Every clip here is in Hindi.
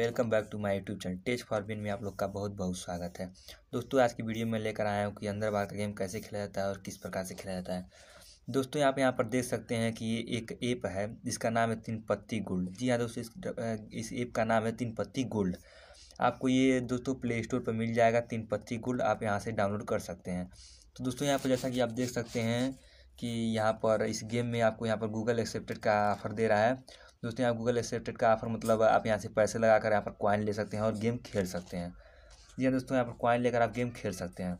welcome back to my YouTube channel test फॉरबिन में आप लोग का बहुत बहुत स्वागत है दोस्तों आज की वीडियो में लेकर आया हूँ कि अंदर बाहर का गेम कैसे खेला जाता है और किस प्रकार से खेला जाता है दोस्तों यहाँ पर यहाँ पर देख सकते हैं कि ये एक ऐप है जिसका नाम है तीन पत्ती गोल्ड जी हाँ दोस्तों इस ऐप का नाम है तीन पत्ती गोल्ड आपको ये दोस्तों प्ले स्टोर पर मिल जाएगा तीन पत्ती गोल्ड आप यहाँ से डाउनलोड कर सकते हैं तो दोस्तों यहाँ पर जैसा कि आप देख सकते हैं कि यहाँ पर इस गेम में आपको यहाँ पर गूगल एक्सेप्टेड का ऑफर दे रहा है दोस्तों यहाँ गूगल एक्सेप्टेड का ऑफर मतलब आप यहाँ से पैसे लगा कर यहाँ पर कॉइन ले सकते हैं और गेम खेल सकते हैं जी हाँ दोस्तों यहाँ पर कॉइन लेकर आप गेम खेल सकते हैं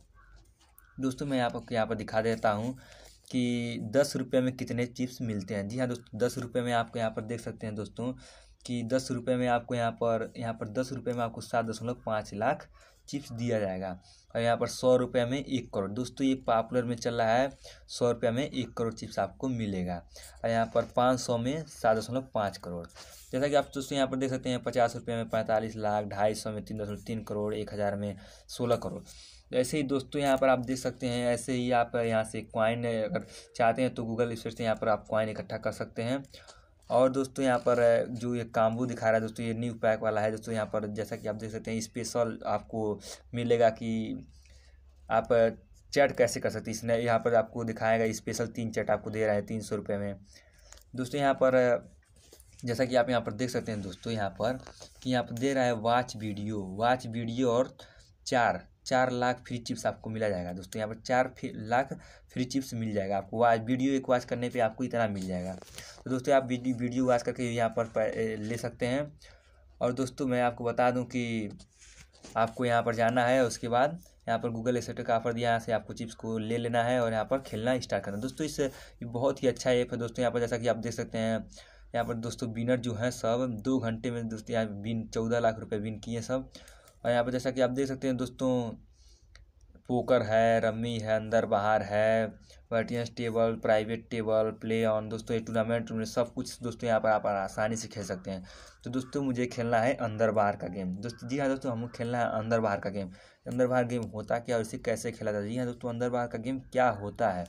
दोस्तों मैं आपको यहाँ पर दिखा देता हूँ कि दस रुपये में कितने चिप्स मिलते हैं जी हाँ दोस्तों दस रुपये में आपको यहाँ पर देख सकते हैं दोस्तों कि दस रुपये में आपको यहाँ पर यहाँ पर दस रुपये में आपको सात दशमलव पाँच लाख चिप्स दिया जाएगा और यहाँ पर सौ रुपये में एक करोड़ दोस्तों ये पॉपुलर में चल रहा है सौ रुपये में एक करोड़ चिप्स आपको मिलेगा और यहाँ पर पाँच सौ में सात दशमलव पाँच करोड़ जैसा कि आप दोस्तों यहाँ पर देख सकते हैं पचास रुपये में पैंतालीस लाख ढाई सौ में तीन दशमलव तीन करोड़ एक हज़ार में सोलह करोड़ ऐसे ही दोस्तों यहाँ पर आप देख सकते हैं ऐसे ही आप यहाँ से क्वाइन अगर चाहते हैं तो गूगल स्पेट से यहाँ पर आप क्वाइन इकट्ठा कर सकते हैं और दोस्तों यहाँ पर जो ये काम्बू दिखा रहा है दोस्तों ये न्यू पैक वाला है दोस्तों यहाँ पर जैसा कि आप देख सकते हैं स्पेशल आपको मिलेगा कि आप चैट कैसे कर सकते इसने यहाँ पर आपको दिखाएगा स्पेशल तीन चैट आपको दे रहा है तीन सौ रुपये में दोस्तों यहाँ पर जैसा कि आप यहाँ पर देख सकते हैं दोस्तों यहाँ पर कि यहाँ पर दे रहा है वाच वीडियो वाच वीडियो और चार चार लाख फ्री चिप्स आपको मिला जाएगा दोस्तों यहाँ पर चार लाख फ्री चिप्स मिल जाएगा आपको वाच वीडियो एक वॉच करने पे आपको इतना मिल जाएगा तो दोस्तों आप वीडियो वाच करके यहाँ पर ले सकते हैं और दोस्तों मैं आपको बता दूं कि आपको यहाँ पर जाना है उसके बाद यहाँ पर गूगल एक्सेटर का ऑफर दिया यहाँ से आपको चिप्स को ले लेना है और यहाँ पर खेलना स्टार्ट करना दोस्तों इस बहुत ही अच्छा ऐप है दोस्तों यहाँ पर जैसा कि आप देख सकते हैं यहाँ पर दोस्तों विनर जो हैं सब दो घंटे में दोस्तों यहाँ बिन चौदह लाख रुपये बिन किए सब और यहाँ पर जैसा कि आप देख सकते हैं दोस्तों पोकर है रम्मी है अंदर बाहर है वर्टियंस table private table play on दोस्तों ये टूर्नामेंट सब कुछ दोस्तों यहाँ पर आप आसानी से खेल सकते हैं तो दोस्तों मुझे खेलना है अंदर बाहर का गेम दोस्तों जी हाँ दोस्तों हम खेलना है अंदर बाहर का गेम अंदर बाहर गेम होता क्या और इसे कैसे खेला जाता है जी हाँ दोस्तों अंदर बाहर का गेम क्या होता है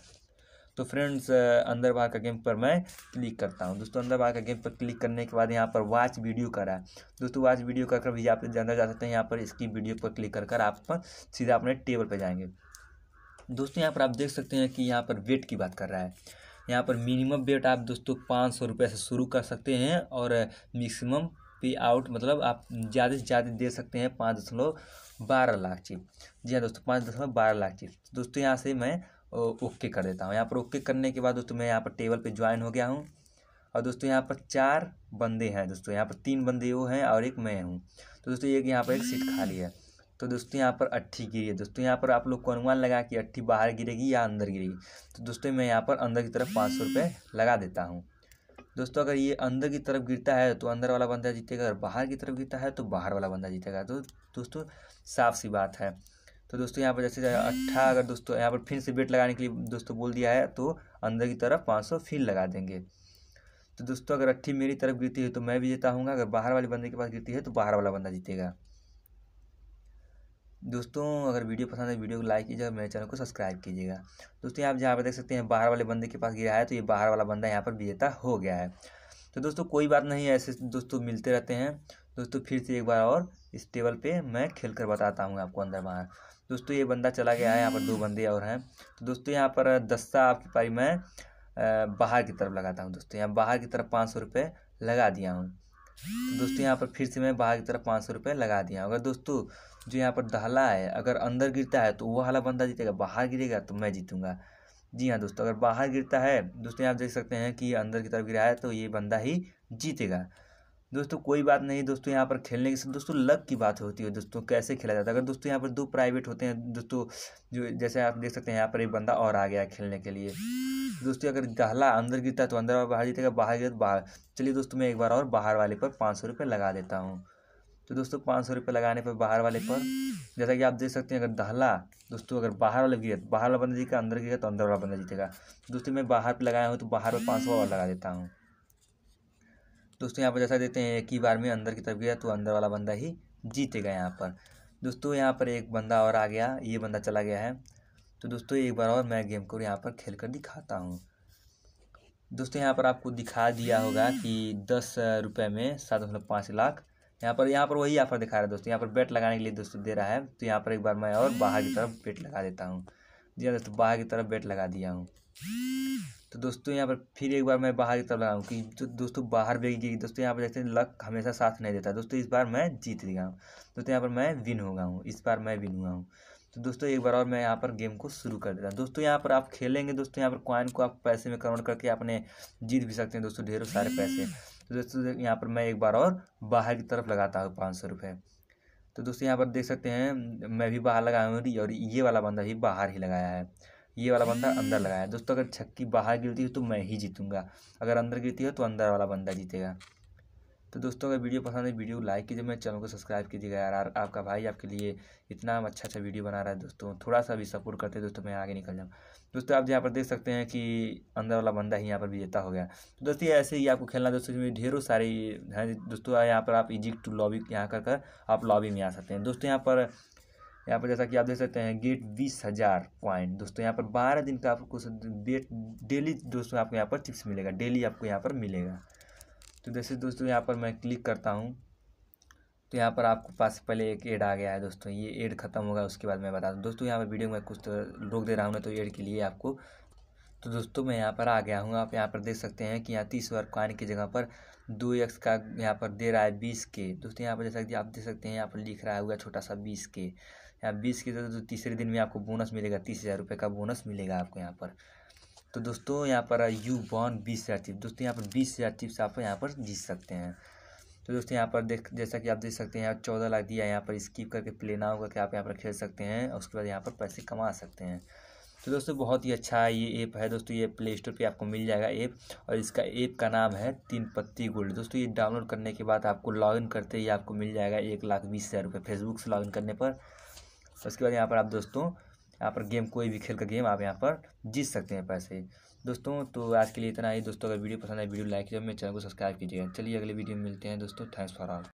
तो फ्रेंड्स अंदर बाहर का गेम पर मैं क्लिक करता हूँ दोस्तों अंदर बाहर का गेम पर क्लिक करने के बाद यहाँ पर वाच वीडियो करा है दोस्तों वाच वीडियो कर कर भी आप अंदर जा सकते हैं यहाँ पर इसकी वीडियो पर क्लिक कर कर आप सीधा अपने टेबल पर जाएंगे दोस्तों यहाँ पर आप देख सकते हैं कि यहाँ पर वेट की बात कर रहा है यहाँ पर मिनिमम वेट आप दोस्तों पाँच सौ रुपये से शुरू कर सकते हैं और मैक्सिमम पे आउट मतलब आप ज़्यादा से ज़्यादा दे सकते हैं पाँच दशमलव बारह लाख चिप जी हाँ दोस्तों पाँच दशमलव बारह लाख चिप दोस्तों यहाँ से मैं ओके कर देता हूँ यहाँ पर ओके करने के बाद दोस्तों मैं यहाँ पर टेबल पे ज्वाइन हो गया हूँ और दोस्तों यहाँ पर चार बंदे हैं दोस्तों यहाँ पर तीन बंदे वो हैं और एक मैं हूँ तो दोस्तों एक यहाँ पर एक सीट खाली है तो दोस्तों यहाँ पर अट्ठी गिरी है दोस्तों यहाँ पर आप लोग को अनुमान लगा कि अट्ठी बाहर गिरेगी या अंदर गिरेगी तो दोस्तों मैं यहाँ पर अंदर की तरफ पाँच सौ रुपये लगा देता हूँ दोस्तों अगर ये अंदर की तरफ गिरता है तो अंदर वाला बंदा जीतेगा अगर बाहर की तरफ गिरता है तो बाहर वाला बंदा जीतेगा तो दोस्तों साफ सी बात है तो दोस्तों यहाँ पर जैसे अट्ठा अगर दोस्तों यहाँ पर फिर से बेट लगाने के लिए दोस्तों बोल दिया है तो अंदर की तरफ पाँच सौ फिर लगा देंगे तो दोस्तों अगर अट्ठी मेरी तरफ गिरती है तो मैं भी जीता हूँ अगर बाहर वाले बंदे के पास गिरती है तो बाहर वाला बंदा जीतेगा दोस्तों अगर वीडियो पसंद है वीडियो को लाइक कीजिएगा मेरे चैनल को सब्सक्राइब कीजिएगा दोस्तों आप जहाँ पर देख सकते हैं बाहर वाले बंदे के पास गिरा है तो ये बाहर वाला बंदा यहाँ पर विजेता हो गया है तो दोस्तों कोई बात नहीं ऐसे दोस्तों मिलते रहते हैं दोस्तों फिर से एक बार और इस टेबल पे मैं खेल कर बताता हूँ आपको अंदर बाहर दोस्तों ये बंदा चला गया है यहाँ पर दो बंदे और हैं तो दोस्तों यहाँ पर दस्ता आपकी पारी मैं बाहर की तरफ लगाता हूँ दोस्तों यहाँ बाहर की तरफ पाँच सौ रुपये लगा दिया हूँ तो दोस्तों यहाँ पर फिर से मैं बाहर की तरफ पाँच सौ रुपये लगा दिया अगर दोस्तों जो यहाँ पर दहला है अगर अंदर गिरता है तो वो वाला बंदा जीतेगा बाहर गिरेगा तो मैं जीतूँगा जी हाँ दोस्तों अगर बाहर गिरता है दोस्तों आप देख सकते हैं कि अंदर की तरफ गिरा है तो ये बंदा ही जीतेगा दोस्तों कोई बात नहीं दोस्तों यहाँ पर खेलने के साथ दोस्तों लक की बात होती है दोस्तों कैसे खेला जाता है अगर दोस्तों यहाँ पर दो प्राइवेट होते हैं दोस्तों जो जैसे आप देख सकते हैं यहाँ पर एक बंदा और आ गया खेलने के लिए दोस्तों अगर गहला अंदर गिरता है तो अंदर और बाहर जीतेगा बाहर गिरता बाहर चलिए दोस्तों मैं एक बार और बाहर वाले पर पाँच सौ रुपये लगा देता हूँ तो दोस्तों पाँच सौ रुपये लगाने पर बाहर वाले पर जैसा कि आप देख सकते हैं अगर दहला दोस्तों अगर बाहर वाला गिरे बाहर वाला बंदा जीतेगा अंदर गिरेगा तो अंदर वाला बंदा जीतेगा दोस्तों मैं बाहर पर लगाया हूँ तो बाहर पर पाँच सौ और लगा देता हूँ दोस्तों यहाँ पर जैसा देते हैं एक ही बार में अंदर की तरफ गया तो अंदर वाला बंदा ही जीतेगा यहाँ पर दोस्तों यहाँ पर एक बंदा और आ गया ये बंदा चला गया है तो दोस्तों एक बार और मैं गेम को यहाँ पर खेल कर दिखाता हूँ दोस्तों यहाँ पर आपको दिखा दिया होगा कि दस रुपये में सात दशमलव पाँच लाख यहाँ पर यहाँ पर वही ऑफर दिखा रहा है दोस्तों यहाँ पर बेट लगाने के लिए दोस्तों दे रहा है तो यहाँ पर एक बार मैं और बाहर की तरफ बेट लगा देता हूँ जी हाँ दोस्तों बाहर की तरफ बेट लगा दिया हूँ तो दोस्तों यहाँ पर फिर एक बार मैं बाहर की तरफ लगाऊँ कि तो दोस्तों बाहर बेच गिरी दोस्तों यहाँ पर देखते हैं लक हमेशा साथ नहीं देता दोस्तों इस बार मैं जीत गया हूँ दोस्तों यहाँ पर मैं विन हो गया हूँ इस बार मैं विन हुआ हूँ तो दोस्तों एक बार और मैं यहाँ पर गेम को शुरू कर देता हूँ दोस्तों यहाँ पर आप खेलेंगे दोस्तों यहाँ पर कॉइन को आप पैसे में कन्वर्ट करके अपने जीत भी सकते हैं दोस्तों ढेरों सारे पैसे तो दोस्तों यहाँ पर मैं एक बार और बाहर की तरफ लगाता हूँ पाँच सौ रुपये तो दोस्तों यहाँ पर देख सकते हैं मैं भी बाहर लगाया हूँ और ये वाला बंदा भी बाहर ही लगाया है ये वाला बंदा अंदर लगाया है दोस्तों अगर छक्की बाहर गिरती है तो मैं ही जीतूंगा अगर अंदर गिरती है तो अंदर वाला बंदा जीतेगा तो दोस्तों अगर वीडियो पसंद है वीडियो को लाइक कीजिए मेरे चैनल को सब्सक्राइब कीजिएगा यार आपका भाई आपके लिए इतना अच्छा अच्छा वीडियो बना रहा है दोस्तों थोड़ा सा भी सपोर्ट करते हैं दोस्तों मैं आगे निकल जाऊँ दोस्तों आप यहाँ पर देख सकते हैं कि अंदर वाला बंदा ही यहाँ पर विजेता हो गया तो दोस्तों ऐसे ही आपको खेलना दोस्तों में ढेरों सारी हैं दोस्तों यहाँ पर आप इजिक टू लॉबी यहाँ कर कर आप लॉबी में आ सकते हैं दोस्तों यहाँ पर यहाँ पर जैसा कि आप देख सकते हैं गेट बीस हज़ार पॉइंट दोस्तों यहाँ पर बारह दिन का आपको डेली दोस्तों आपको यहाँ पर टिप्स मिलेगा डेली आपको यहाँ पर मिलेगा तो जैसे दोस्तों यहाँ पर मैं क्लिक करता हूँ तो यहाँ पर आपको पास पहले एक एड आ गया है दोस्तों ये एड खत्म होगा उसके बाद मैं बता दूँ दोस्तों यहाँ पर वीडियो में कुछ तो रोक दे रहा हूँ ना तो एड के लिए आपको तो दोस्तों मैं यहाँ पर आ गया हूँ आप यहाँ पर देख सकते हैं कि यहाँ तीस वर्ग कान की जगह पर दो एक्स का यहाँ पर दे रहा है बीस के दोस्तों यहाँ पर जैसा कि आप देख सकते हैं यहाँ पर लिख रहा हुआ छोटा सा बीस के यहाँ बीस के तो तीसरे दिन में आपको बोनस मिलेगा तीस हज़ार रुपये का बोनस मिलेगा आपको यहाँ पर तो दोस्तों यहाँ पर यू वन बीस हज़ार चिप्स दोस्तों यहाँ पर बीस हज़ार चिप्स आप यहाँ पर जीत सकते हैं तो दोस्तों यहाँ पर देख जैसा कि आप देख सकते हैं यहाँ चौदह लाख दिया यहाँ पर स्किप करके प्ले ना होगा कि आप यहाँ पर खेल सकते हैं और उसके बाद यहाँ पर पैसे कमा सकते हैं तो दोस्तों बहुत ही अच्छा ये ऐप है दोस्तों ये प्ले स्टोर पर आपको मिल जाएगा ऐप और इसका ऐप का नाम है तीन पत्ती गोल्ड दोस्तों ये डाउनलोड करने के बाद आपको लॉगिन करते ही आपको मिल जाएगा एक लाख बीस हज़ार रुपये फेसबुक से लॉगिन करने पर उसके बाद यहाँ पर आप दोस्तों यहाँ पर गेम कोई भी खेल का गेम आप यहाँ पर जीत सकते हैं पैसे दोस्तों तो आज के लिए इतना ही दोस्तों अगर वीडियो पसंद है वीडियो लाइक कीजिए मेरे चैनल को सब्सक्राइब कीजिएगा चलिए अगले वीडियो में मिलते हैं दोस्तों थैंक्स फॉर ऑल